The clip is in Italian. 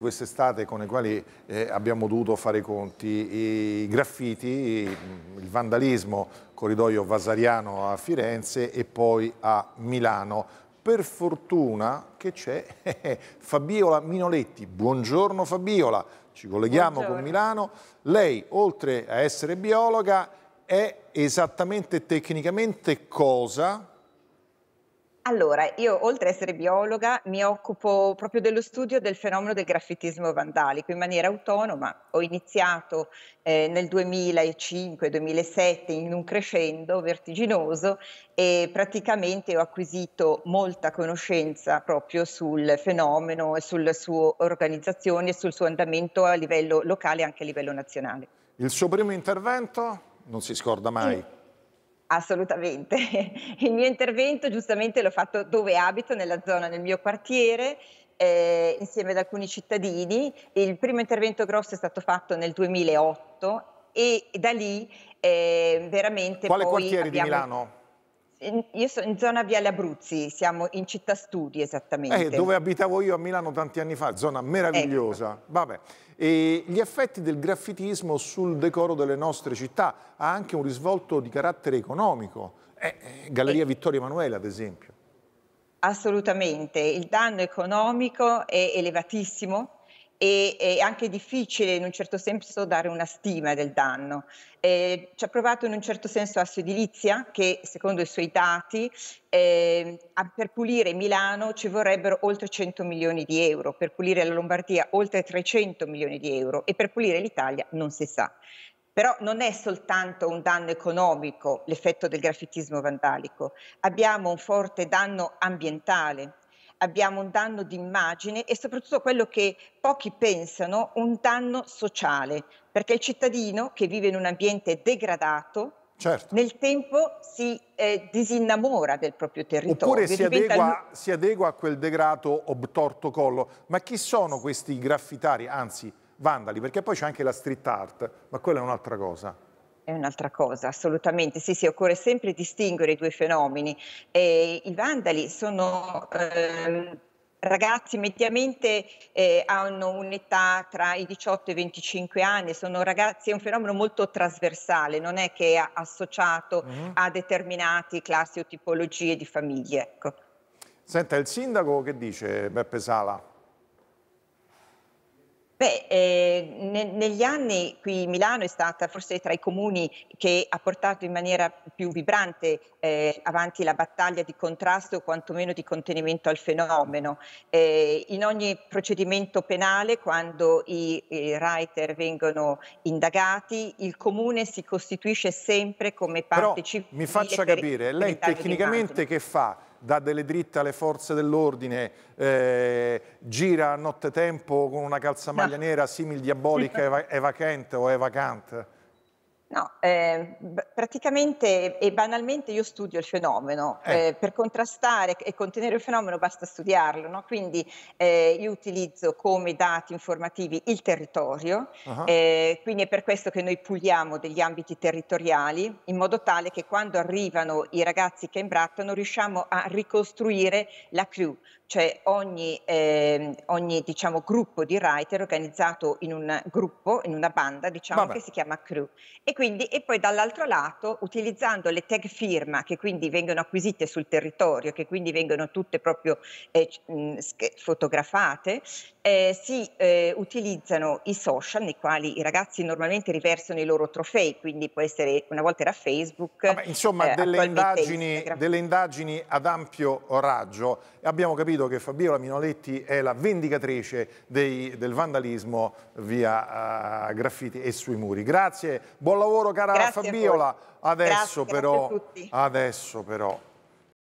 Quest'estate con i quali eh, abbiamo dovuto fare i conti, i graffiti, il vandalismo, corridoio vasariano a Firenze e poi a Milano. Per fortuna che c'è eh, Fabiola Minoletti. Buongiorno Fabiola, ci colleghiamo Buongiorno. con Milano. Lei, oltre a essere biologa, è esattamente tecnicamente cosa? Allora, io oltre ad essere biologa mi occupo proprio dello studio del fenomeno del graffitismo vandalico in maniera autonoma. Ho iniziato eh, nel 2005-2007 in un crescendo vertiginoso e praticamente ho acquisito molta conoscenza proprio sul fenomeno e sulla sua organizzazione e sul suo andamento a livello locale e anche a livello nazionale. Il suo primo intervento non si scorda mai. Sì. Assolutamente. Il mio intervento giustamente l'ho fatto dove abito, nella zona, nel mio quartiere, eh, insieme ad alcuni cittadini. Il primo intervento grosso è stato fatto nel 2008 e da lì eh, veramente... Quale quartiere abbiamo... di Milano? Io sono in zona Viale Abruzzi, siamo in città studi esattamente. Eh, dove abitavo io a Milano tanti anni fa, zona meravigliosa. Ecco. gli effetti del graffitismo sul decoro delle nostre città ha anche un risvolto di carattere economico. Eh, eh Galleria e... Eh. Vittorio Emanuele, ad esempio. Assolutamente, il danno economico è elevatissimo e è anche difficile in un certo senso dare una stima del danno. Eh, ci ha provato in un certo senso Assoedilizia che secondo i suoi dati eh, per pulire Milano ci vorrebbero oltre 100 milioni di euro, per pulire la Lombardia oltre 300 milioni di euro e per pulire l'Italia non si sa. Però non è soltanto un danno economico l'effetto del graffitismo vandalico, abbiamo un forte danno ambientale abbiamo un danno di immagine e soprattutto quello che pochi pensano, un danno sociale, perché il cittadino che vive in un ambiente degradato certo. nel tempo si eh, disinnamora del proprio territorio. Oppure si adegua, lui... si adegua, a quel degrado obtorto collo. Ma chi sono questi graffitari, anzi vandali? Perché poi c'è anche la street art, ma quella è un'altra cosa è un'altra cosa, assolutamente. Sì, sì, occorre sempre distinguere i due fenomeni. Eh, I vandali sono... Eh, ragazzi mediamente eh, hanno un'età tra i 18 e i 25 anni, sono ragazzi, è un fenomeno molto trasversale, non è che è associato mm. a determinate classi o tipologie di famiglie. Ecco. Senta, il sindaco che dice Beppe Sala? Beh, eh, ne, negli anni qui Milano è stata forse tra i comuni che ha portato in maniera più vibrante eh, avanti la battaglia di contrasto o quantomeno di contenimento al fenomeno. Eh, in ogni procedimento penale, quando i, i writer vengono indagati, il comune si costituisce sempre come parte Però, civile. Mi faccia capire, lei tecnicamente che fa? dà delle dritte alle forze dell'ordine, eh, gira a nottetempo con una calzamaglia no. nera simil diabolica Eva, Eva Kent o Eva Kant. No, eh, praticamente e banalmente io studio il fenomeno, eh. Eh, per contrastare e contenere il fenomeno basta studiarlo, no? quindi eh, io utilizzo come dati informativi il territorio, uh-huh. quindi è per questo che noi puliamo degli ambiti territoriali in modo tale che quando arrivano i ragazzi che imbrattano riusciamo a ricostruire la crew, cioè ogni, ehm, ogni diciamo, gruppo di writer organizzato in un gruppo, in una banda diciamo, che si chiama crew. E quindi, e poi dall'altro lato, utilizzando le tag firma che quindi vengono acquisite sul territorio, che quindi vengono tutte proprio eh, fotografate, eh, si eh, utilizzano i social nei quali i ragazzi normalmente riversano i loro trofei, quindi può essere una volta era Facebook. Vabbè, insomma, eh, delle indagini, delle, indagini, ad ampio raggio. Abbiamo capito che Fabiola Minoletti è la vendicatrice dei, del vandalismo via uh, graffiti e sui muri. Grazie, buon lavoro lavoro cara Grazie Fabiola. Adesso, Grazie, però, adesso però